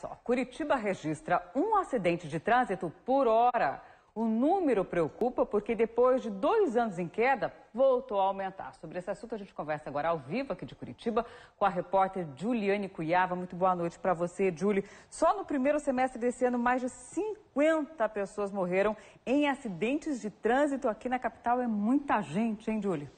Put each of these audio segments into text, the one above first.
só, Curitiba registra um acidente de trânsito por hora. O número preocupa porque depois de dois anos em queda, voltou a aumentar. Sobre esse assunto a gente conversa agora ao vivo aqui de Curitiba com a repórter Juliane Cuiava. Muito boa noite para você, Julie. Só no primeiro semestre desse ano, mais de 50 pessoas morreram em acidentes de trânsito aqui na capital. É muita gente, hein, Julie?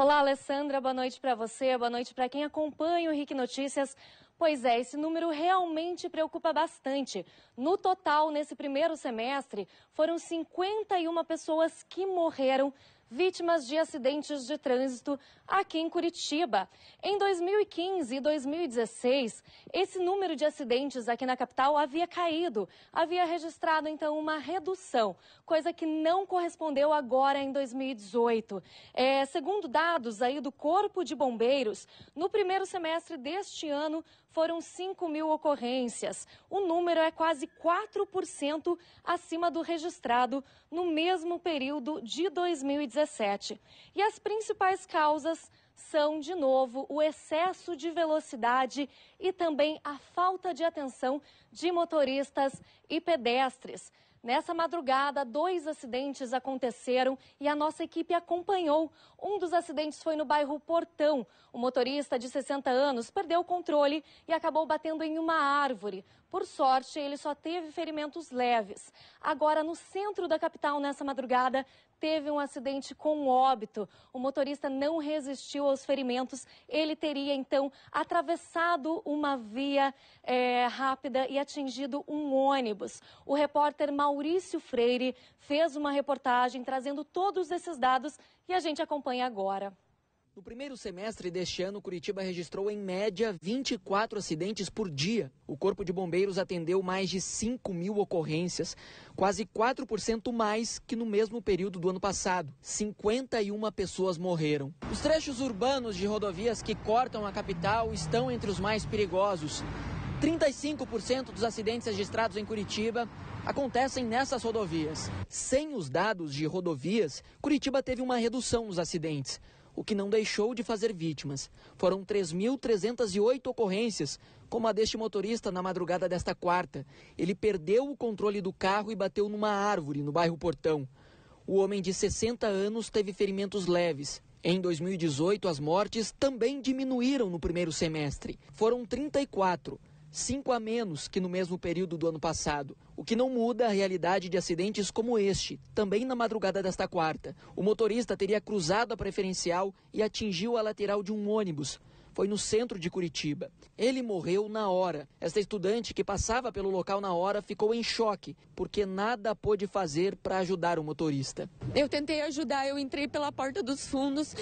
Olá, Alessandra, boa noite para você, boa noite para quem acompanha o RIC Notícias. Pois é, esse número realmente preocupa bastante. No total, nesse primeiro semestre, foram 51 pessoas que morreram vítimas de acidentes de trânsito aqui em Curitiba. Em 2015 e 2016, esse número de acidentes aqui na capital havia caído, havia registrado então uma redução, coisa que não correspondeu agora em 2018. É, segundo dados aí do Corpo de Bombeiros, no primeiro semestre deste ano foram 5 mil ocorrências. O número é quase 4% acima do registrado no mesmo período de 2017. 2017. E as principais causas são, de novo, o excesso de velocidade e também a falta de atenção de motoristas e pedestres. Nessa madrugada, dois acidentes aconteceram e a nossa equipe acompanhou. Um dos acidentes foi no bairro Portão. O motorista de 60 anos perdeu o controle e acabou batendo em uma árvore. Por sorte, ele só teve ferimentos leves. Agora, no centro da capital, nessa madrugada, teve um acidente com óbito. O motorista não resistiu aos ferimentos. Ele teria, então, atravessado uma via é, rápida e atingido um ônibus. O repórter Maurício Freire fez uma reportagem trazendo todos esses dados e a gente acompanha agora. No primeiro semestre deste ano, Curitiba registrou em média 24 acidentes por dia. O Corpo de Bombeiros atendeu mais de 5 mil ocorrências, quase 4% mais que no mesmo período do ano passado. 51 pessoas morreram. Os trechos urbanos de rodovias que cortam a capital estão entre os mais perigosos. 35% dos acidentes registrados em Curitiba acontecem nessas rodovias. Sem os dados de rodovias, Curitiba teve uma redução nos acidentes o que não deixou de fazer vítimas. Foram 3.308 ocorrências, como a deste motorista na madrugada desta quarta. Ele perdeu o controle do carro e bateu numa árvore no bairro Portão. O homem de 60 anos teve ferimentos leves. Em 2018, as mortes também diminuíram no primeiro semestre. Foram 34, cinco a menos que no mesmo período do ano passado, o que não muda a realidade de acidentes como este, também na madrugada desta quarta. O motorista teria cruzado a preferencial e atingiu a lateral de um ônibus, foi no centro de Curitiba. Ele morreu na hora. Esta estudante que passava pelo local na hora ficou em choque, porque nada pôde fazer para ajudar o motorista. Eu tentei ajudar, eu entrei pela porta dos fundos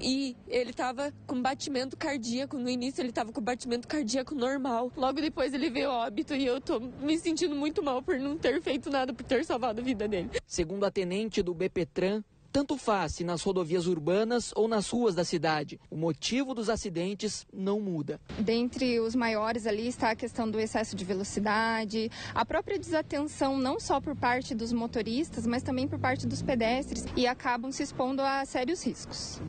e ele estava com batimento cardíaco. No início ele estava com batimento cardíaco normal. Logo depois ele veio óbito e eu tô me sentindo muito mal por não ter feito nada, por ter salvado a vida dele. Segundo a tenente do BPTran, tanto faz se nas rodovias urbanas ou nas ruas da cidade. O motivo dos acidentes não muda. Dentre os maiores ali está a questão do excesso de velocidade, a própria desatenção não só por parte dos motoristas, mas também por parte dos pedestres e acabam se expondo a sérios riscos.